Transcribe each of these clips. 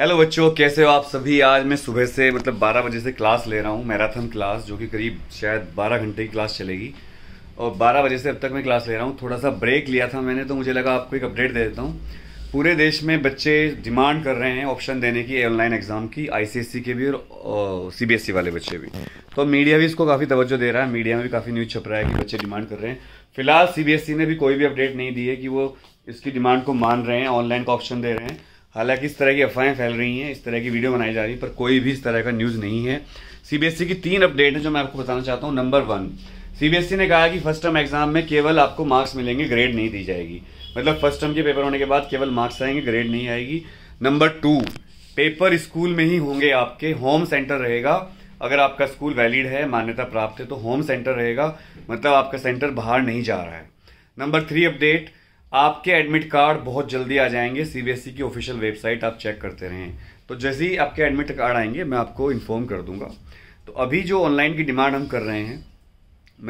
hello बच्चों कैसे हो आप सभी आज मैं सुबह से मतलब 12 बजे से क्लास ले रहा हूँ मैराथन क्लास जो कि करीब शायद 12 घंटे की क्लास चलेगी और 12 बजे से अब तक मैं क्लास ले रहा हूँ थोड़ा सा ब्रेक लिया था मैंने तो मुझे लगा आपको एक अपडेट दे देता हूँ पूरे देश में बच्चे डिमांड कर रहे हैं ऑप्शन देने की ऑनलाइन एग्ज़ाम की आई के भी और सी बी e वाले बच्चे भी तो मीडिया भी इसको काफ़ी तवज्जो दे रहा है मीडिया में भी काफ़ी न्यूज़ छप रहा है कि बच्चे डिमांड कर रहे हैं फिलहाल सी e ने भी कोई भी अपडेट नहीं दी है कि वो इसकी डिमांड को मान रहे हैं ऑनलाइन का ऑप्शन दे रहे हैं हालांकि इस तरह की अफवाहें फैल रही हैं इस तरह की वीडियो बनाई जा रही है पर कोई भी इस तरह का न्यूज़ नहीं है सीबीएसई e की तीन अपडेट हैं जो मैं आपको बताना चाहता हूँ नंबर वन सीबीएसई ने कहा कि फर्स्ट टर्म एग्जाम में केवल आपको मार्क्स मिलेंगे ग्रेड नहीं दी जाएगी मतलब फर्स्ट टर्म के पेपर होने के बाद केवल मार्क्स आएंगे ग्रेड नहीं आएगी नंबर टू पेपर स्कूल में ही होंगे आपके होम सेंटर रहेगा अगर आपका स्कूल वैलिड है मान्यता प्राप्त है तो होम सेंटर रहेगा मतलब आपका सेंटर बाहर नहीं जा रहा है नंबर थ्री अपडेट आपके एडमिट कार्ड बहुत जल्दी आ जाएंगे सीबीएसई e की ऑफिशियल वेबसाइट आप चेक करते रहें तो जैसे ही आपके एडमिट कार्ड आएंगे मैं आपको इन्फॉर्म कर दूंगा तो अभी जो ऑनलाइन की डिमांड हम कर रहे हैं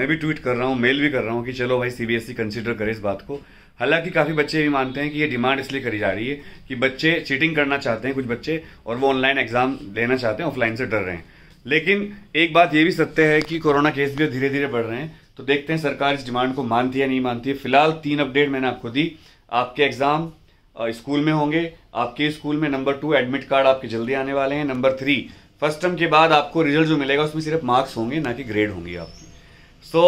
मैं भी ट्वीट कर रहा हूँ मेल भी कर रहा हूँ कि चलो भाई सीबीएसई कंसिडर करे इस बात को हालांकि काफ़ी बच्चे भी मानते हैं कि ये डिमांड इसलिए करी जा रही है कि बच्चे चीटिंग करना चाहते हैं कुछ बच्चे और वो ऑनलाइन एग्जाम लेना चाहते हैं ऑफलाइन से डर रहे हैं लेकिन एक बात ये भी सत्य है कि कोरोना केस भी धीरे धीरे बढ़ रहे हैं तो देखते हैं सरकार इस डिमांड को मानती है नहीं मानती है फिलहाल तीन अपडेट मैंने आपको दी आपके एग्ज़ाम स्कूल में होंगे आपके स्कूल में नंबर टू एडमिट कार्ड आपके जल्दी आने वाले हैं नंबर थ्री फर्स्ट टर्म के बाद आपको रिजल्ट जो मिलेगा उसमें सिर्फ मार्क्स होंगे ना कि ग्रेड होंगे आपकी सो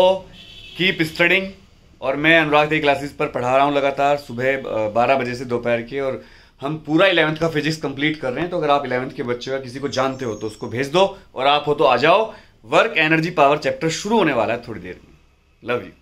कीप स्टडिंग और मैं अनुराग दे क्लासेस पर पढ़ा रहा हूँ लगातार सुबह बारह बजे से दोपहर के और हम पूरा इलेवंथ का फिजिक्स कंप्लीट कर रहे हैं तो अगर आप इलेवंथ के बच्चे का किसी को जानते हो तो उसको भेज दो और आप हो तो आ जाओ वर्क एनर्जी पावर चैप्टर शुरू होने वाला है थोड़ी देर में लव यू